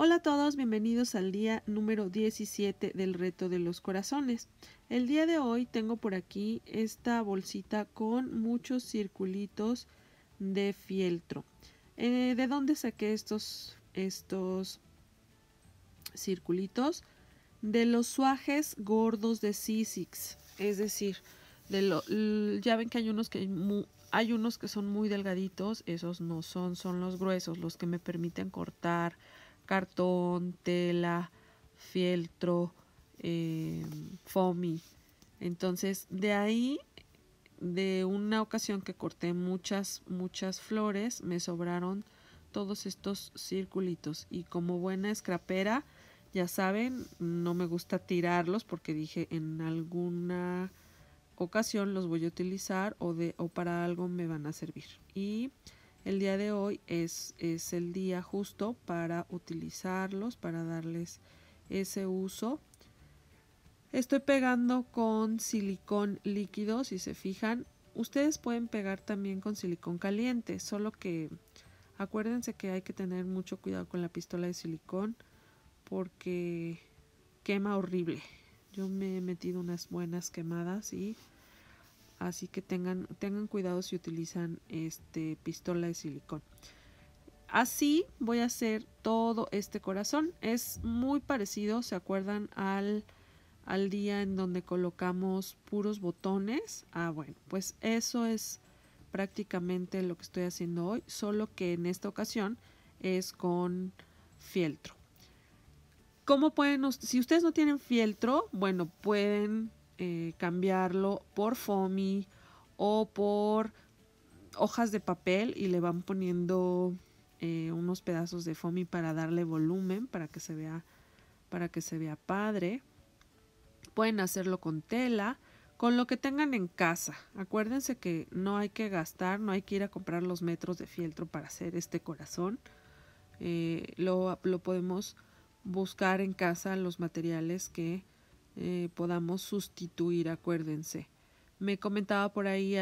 Hola a todos, bienvenidos al día número 17 del reto de los corazones. El día de hoy tengo por aquí esta bolsita con muchos circulitos de fieltro. Eh, ¿De dónde saqué estos, estos circulitos? De los suajes gordos de Sisix, es decir, de ya ven que hay unos que hay unos que son muy delgaditos, esos no son, son los gruesos, los que me permiten cortar cartón, tela, fieltro, eh, foamy. Entonces, de ahí, de una ocasión que corté muchas, muchas flores, me sobraron todos estos circulitos. Y como buena escrapera, ya saben, no me gusta tirarlos porque dije en alguna ocasión los voy a utilizar o, de, o para algo me van a servir. Y el día de hoy es, es el día justo para utilizarlos, para darles ese uso. Estoy pegando con silicón líquido, si se fijan. Ustedes pueden pegar también con silicón caliente, solo que acuérdense que hay que tener mucho cuidado con la pistola de silicón porque quema horrible. Yo me he metido unas buenas quemadas y así que tengan, tengan cuidado si utilizan este pistola de silicón. Así voy a hacer todo este corazón. Es muy parecido, ¿se acuerdan? Al, al día en donde colocamos puros botones. Ah, bueno, pues eso es prácticamente lo que estoy haciendo hoy, solo que en esta ocasión es con fieltro. ¿Cómo pueden, si ustedes no tienen fieltro, bueno, pueden eh, cambiarlo por foamy o por hojas de papel y le van poniendo eh, unos pedazos de foamy para darle volumen para que se vea para que se vea padre pueden hacerlo con tela con lo que tengan en casa acuérdense que no hay que gastar no hay que ir a comprar los metros de fieltro para hacer este corazón eh, lo, lo podemos buscar en casa los materiales que eh, podamos sustituir, acuérdense. Me comentaba por ahí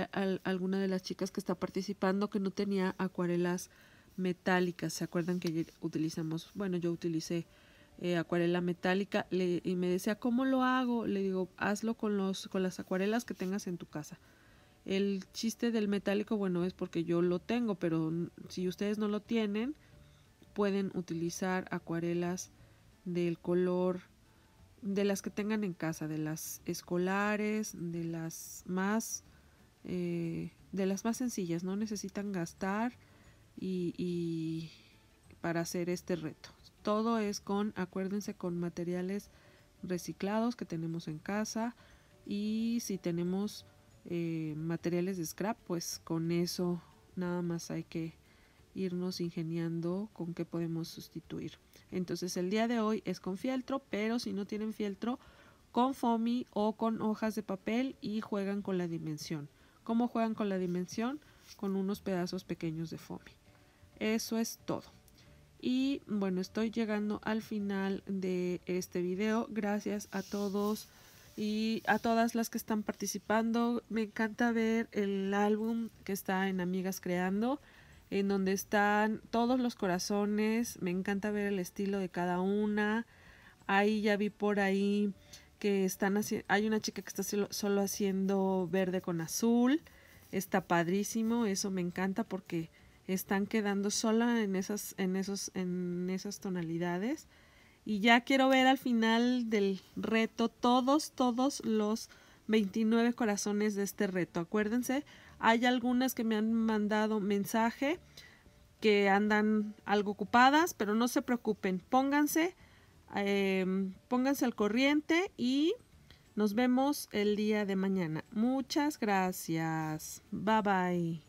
alguna de las chicas que está participando que no tenía acuarelas metálicas. ¿Se acuerdan que utilizamos? Bueno, yo utilicé eh, acuarela metálica y me decía, ¿cómo lo hago? Le digo, hazlo con, los, con las acuarelas que tengas en tu casa. El chiste del metálico, bueno, es porque yo lo tengo, pero si ustedes no lo tienen, pueden utilizar acuarelas del color de las que tengan en casa, de las escolares, de las más, eh, de las más sencillas, no necesitan gastar y, para hacer este reto. Todo es con, acuérdense, con materiales reciclados que tenemos en casa y si tenemos eh, materiales de scrap, pues con eso nada más hay que irnos ingeniando con qué podemos sustituir. Entonces el día de hoy es con fieltro, pero si no tienen fieltro, con foamy o con hojas de papel y juegan con la dimensión. ¿Cómo juegan con la dimensión? Con unos pedazos pequeños de FOMI. Eso es todo. Y bueno, estoy llegando al final de este video. Gracias a todos y a todas las que están participando. Me encanta ver el álbum que está en Amigas Creando en donde están todos los corazones. Me encanta ver el estilo de cada una. Ahí ya vi por ahí que están hay una chica que está solo haciendo verde con azul. Está padrísimo, eso me encanta porque están quedando sola en esas en esos en esas tonalidades y ya quiero ver al final del reto todos todos los 29 corazones de este reto. Acuérdense, hay algunas que me han mandado mensaje que andan algo ocupadas, pero no se preocupen, pónganse, em, pónganse al corriente y nos vemos el día de mañana. Muchas gracias. Bye bye.